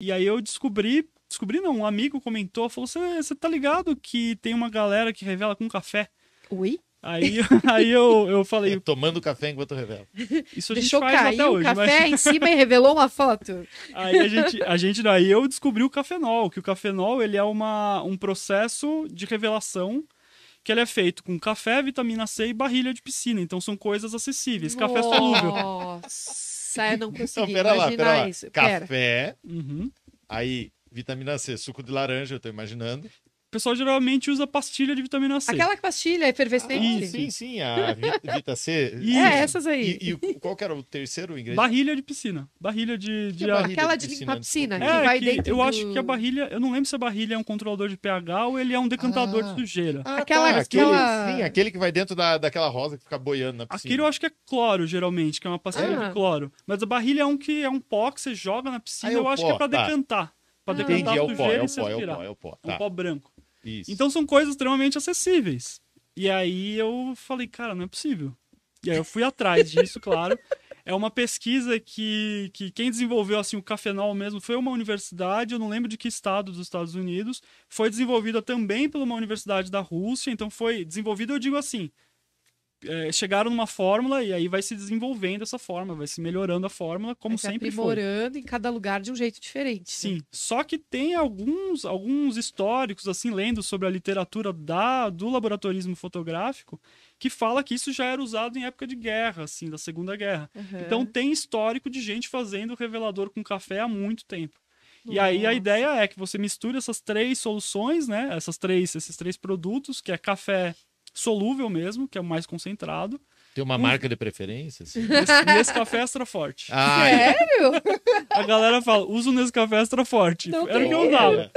E aí eu descobri, descobri não, um amigo comentou, falou: você tá ligado que tem uma galera que revela com café? Ui? Aí, aí eu, eu falei. É, tomando café enquanto revela. Isso a gente Deixou faz cair até o hoje. café mas... em cima e revelou uma foto. Aí a gente, a gente. Aí eu descobri o cafenol, que o cafenol ele é uma, um processo de revelação que ele é feito com café, vitamina C e barrilha de piscina. Então são coisas acessíveis. Café Nossa. solúvel. Nossa pensar, é, não pera imaginar lá, pera lá. Café, Uhum. aí vitamina C, suco de laranja, eu tô imaginando. O pessoal geralmente usa pastilha de vitamina C. Aquela pastilha efervescente. Ah, sim, sim, a Vita C. é, essas aí. E, e, qual que era o terceiro ingrediente? Barrilha de piscina. Barrilha de... de é barrilha Aquela de, limpa de piscina, é, que vai que dentro Eu do... acho que a barrilha... Eu não lembro se a é barrilha é um controlador de pH ou ele é um decantador ah. de sujeira. Ah, aquela, tá, aquele, aquela... Sim, aquele que vai dentro da, daquela rosa que fica boiando na piscina. Aquilo eu acho que é cloro, geralmente, que é uma pastilha ah. de cloro. Mas a barrilha é um que é um pó que você joga na ah, piscina. Ah, eu, acho que é pra tá. decantar. Pra ah. decantar Entendi, é o pó, é o pó, é o pó, é o pó. Um tá. pó branco. Isso. Então são coisas extremamente acessíveis. E aí eu falei, cara, não é possível. E aí eu fui atrás disso, claro. É uma pesquisa que, que quem desenvolveu assim o cafenol mesmo foi uma universidade, eu não lembro de que estado dos Estados Unidos. Foi desenvolvida também por uma universidade da Rússia, então foi desenvolvida, eu digo assim, é, chegaram numa fórmula e aí vai se desenvolvendo essa fórmula, vai se melhorando a fórmula, como vai se sempre aprimorando foi. em cada lugar de um jeito diferente. Né? Sim, né? só que tem alguns, alguns históricos, assim, lendo sobre a literatura da, do laboratorismo fotográfico, que fala que isso já era usado em época de guerra, assim, da Segunda Guerra. Uhum. Então tem histórico de gente fazendo revelador com café há muito tempo. Nossa. E aí a ideia é que você misture essas três soluções, né? Essas três, esses três produtos, que é café, solúvel mesmo, que é o mais concentrado. Tem uma um... marca de preferência? Assim. Nescafé Extra Forte. Ah, é. Sério? A galera fala, usa o Nescafé Extra Forte. Não Era o que eu usava.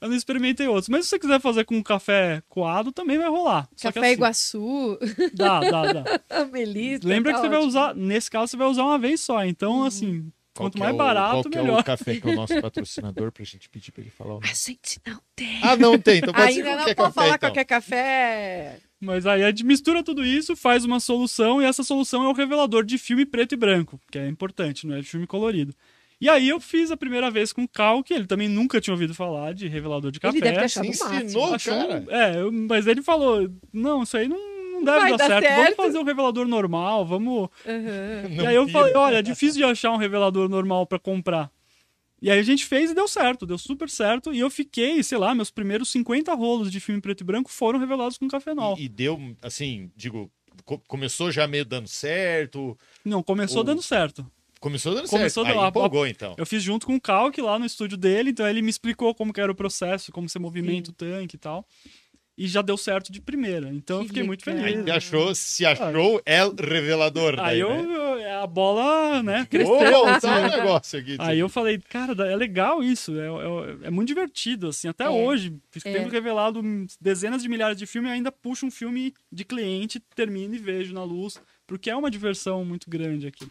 Eu não experimentei outros. Mas se você quiser fazer com café coado, também vai rolar. Só café assim, Iguaçu. Dá, dá, dá. feliz. Lembra tá que você vai usar, nesse caso, você vai usar uma vez só. Então, hum. assim, qual Quanto mais é o, barato, melhor. Qual é o café que é o nosso patrocinador pra gente pedir pra ele falar? A gente não tem. Ah, não tem. Então pode Ainda não pode falar então. qualquer café. Mas aí mistura tudo isso, faz uma solução, e essa solução é o revelador de filme preto e branco, que é importante, não é de filme colorido. E aí eu fiz a primeira vez com o Cal, que ele também nunca tinha ouvido falar de revelador de café. Ele deve ter achado ensinou, cara. É, mas ele falou, não, isso aí não, não deve Vai dar, certo. certo. vamos fazer um revelador normal, vamos... Uhum. E aí eu falei, olha, é difícil de achar um revelador normal para comprar. E aí a gente fez e deu certo, deu super certo. E eu fiquei, sei lá, meus primeiros 50 rolos de filme preto e branco foram revelados com cafenol. E, e deu, assim, digo, co começou já meio dando certo? Não, começou ou... dando certo. Começou dando começou certo. Começou Aí empolgou, então. Eu fiz junto com o Calc lá no estúdio dele, então ele me explicou como era o processo, como você movimenta o tanque e tal. E já deu certo de primeira. Então que eu fiquei legal. muito feliz. Aí achou, se achou, é revelador. Aí eu, né? eu a bola, né, cresceu. tá um negócio aqui, Aí eu falei, cara, é legal isso, é, é, é muito divertido, assim, até é, hoje, é. tendo revelado dezenas de milhares de filmes, ainda puxo um filme de cliente, termino e vejo na luz, porque é uma diversão muito grande aqui.